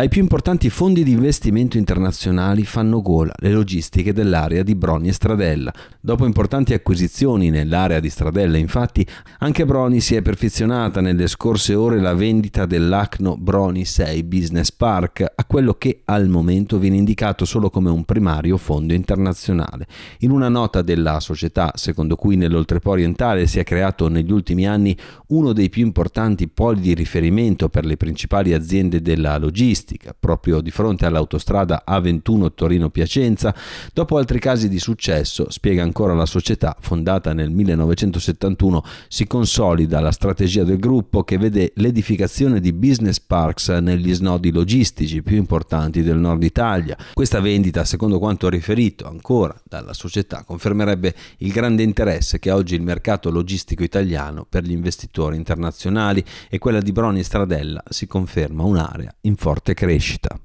Ai più importanti fondi di investimento internazionali fanno gola le logistiche dell'area di Broni e Stradella. Dopo importanti acquisizioni nell'area di Stradella, infatti, anche Broni si è perfezionata nelle scorse ore la vendita dell'Acno Broni 6 Business Park a quello che al momento viene indicato solo come un primario fondo internazionale. In una nota della società, secondo cui nell'Oltrepo orientale si è creato negli ultimi anni uno dei più importanti poli di riferimento per le principali aziende della logistica, logistica, proprio di fronte all'autostrada A21 Torino-Piacenza. Dopo altri casi di successo, spiega ancora la società, fondata nel 1971, si consolida la strategia del gruppo che vede l'edificazione di business parks negli snodi logistici più importanti del nord Italia. Questa vendita, secondo quanto riferito ancora dalla società, confermerebbe il grande interesse che ha oggi il mercato logistico italiano per gli investitori internazionali e quella di Broni Stradella si conferma un'area in forte crescita crescita.